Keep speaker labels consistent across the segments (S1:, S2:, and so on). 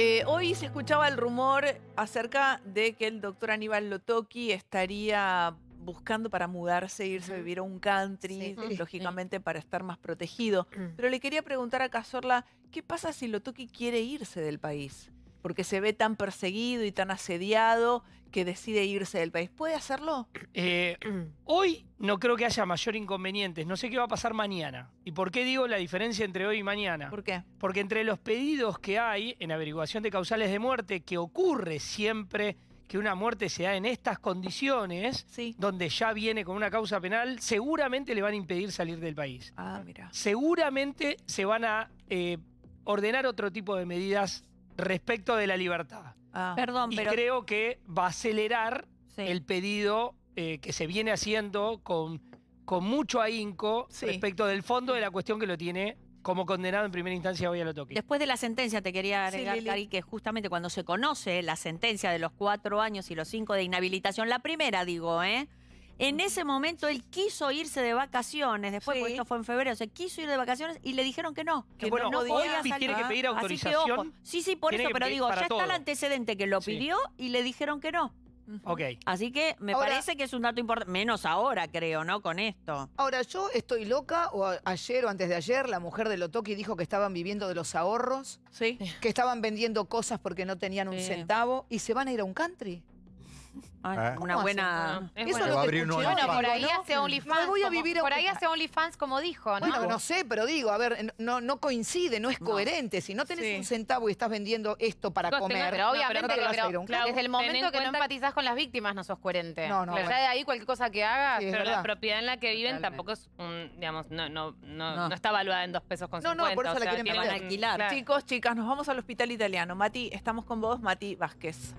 S1: Eh, hoy se escuchaba el rumor acerca de que el doctor Aníbal Lotoki estaría buscando para mudarse, irse a vivir a un country, lógicamente para estar más protegido. Mm. Pero le quería preguntar a Cazorla, ¿qué pasa si Lotoki quiere irse del país? porque se ve tan perseguido y tan asediado que decide irse
S2: del país. ¿Puede hacerlo? Eh, hoy no creo que haya mayor inconveniente. No sé qué va a pasar mañana. ¿Y por qué digo la diferencia entre hoy y mañana? ¿Por qué? Porque entre los pedidos que hay en averiguación de causales de muerte, que ocurre siempre que una muerte se da en estas condiciones, donde ya viene con una causa penal, seguramente le van a impedir salir del país. Ah, mira. Seguramente se van a eh, ordenar otro tipo de medidas respecto de la libertad. Ah. Perdón, y pero... creo que va a acelerar el pedido eh, que se viene haciendo con, con mucho ahínco respecto del fondo de la cuestión que lo tiene como condenado en primera instancia hoy a lo toque.
S1: Después de la sentencia te quería agregar, que justamente cuando se conoce la sentencia de los cuatro años y los cinco de inhabilitación, la primera digo, ¿eh? En ese momento él quiso irse de vacaciones, después, esto fue en febrero, se quiso ir de vacaciones y le dijeron que no. Que, no, podía tiene que pedir autorización. sí, sí, por eso, pero digo, ya está el antecedente que lo pidió y le dijeron que no. Ok. Así que me parece que es un dato importante, menos ahora creo, ¿no? Con esto. Ahora, yo estoy loca, o ayer o antes de ayer, la mujer de Lotoki dijo que estaban viviendo de los ahorros, que estaban vendiendo cosas porque no tenían un centavo y se van a ir a un country.
S3: Ah,
S2: ¿Eh? una buena. Eso bueno.
S1: lo a abrir bueno, por ahí hace OnlyFans. por ahí hace OnlyFans como dijo, ¿no? Bueno, no sé, pero digo, a ver, no, no coincide, no es coherente. Si no tenés un centavo y estás vendiendo esto para comer, pero obviamente, pero- desde el momento que no empatizas empatizás con las víctimas no sos coherente. No, no, Pero ya de ahí cualquier cosa que hagas. Pero la propiedad en la que viven tampoco es un, digamos, no, no, no, está evaluada en dos pesos con No, no, por eso la quieren alquilar. Chicos, chicas, nos vamos al hospital italiano. Mati, estamos con vos, Mati Vázquez.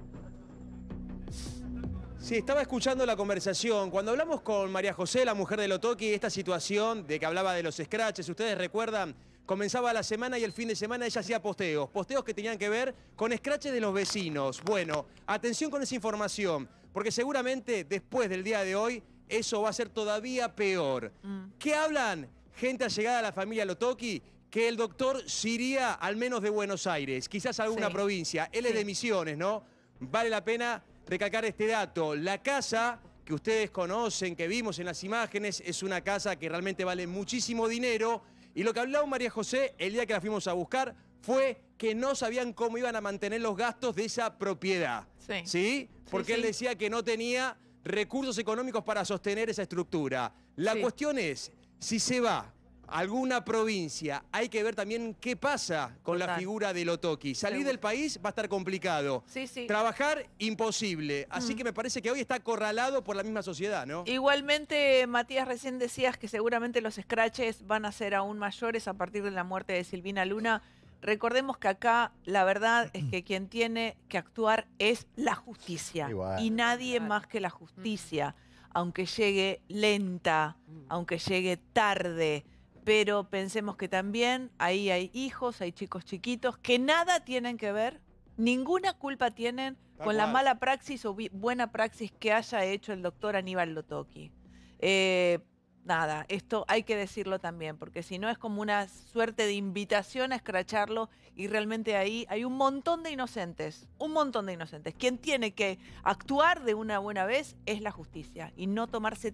S3: Sí, estaba escuchando la conversación. Cuando hablamos con María José, la mujer de Lotoki, esta situación de que hablaba de los scratches, ustedes recuerdan, comenzaba la semana y el fin de semana ella hacía posteos, posteos que tenían que ver con scratches de los vecinos. Bueno, atención con esa información, porque seguramente después del día de hoy eso va a ser todavía peor. Mm. ¿Qué hablan? Gente allegada a la familia Lotoki que el doctor iría al menos de Buenos Aires, quizás alguna provincia. Él es de Misiones, ¿no? Vale la pena recalcar este dato. La casa que ustedes conocen, que vimos en las imágenes, es una casa que realmente vale muchísimo dinero. Y lo que hablaba María José el día que la fuimos a buscar fue que no sabían cómo iban a mantener los gastos de esa propiedad. Sí. Porque él decía que no tenía recursos económicos para sostener esa estructura. La cuestión es, si se va alguna provincia. Hay que ver también qué pasa con la figura de Lotoki. Salir del país va a estar complicado. Trabajar, imposible. Así mm. que me parece que hoy está acorralado por la misma sociedad, ¿no?
S1: Igualmente, Matías, recién decías que seguramente los escraches van a ser aún mayores a partir de la muerte de Silvina Luna. Recordemos que acá la verdad es que quien tiene que actuar es la justicia y nadie más que la mm. justicia, aunque llegue lenta, mm. aunque llegue tarde, pero pensemos que también ahí hay hijos, hay chicos chiquitos que nada tienen que ver, ninguna culpa tienen con la mala praxis o buena praxis que haya hecho el doctor Aníbal Lotoki. Eh, nada, esto hay que decirlo también, porque si no es como una suerte de invitación a escracharlo y realmente ahí hay un montón de inocentes, un montón de inocentes. Quien tiene que actuar de una buena vez es la justicia y no tomarse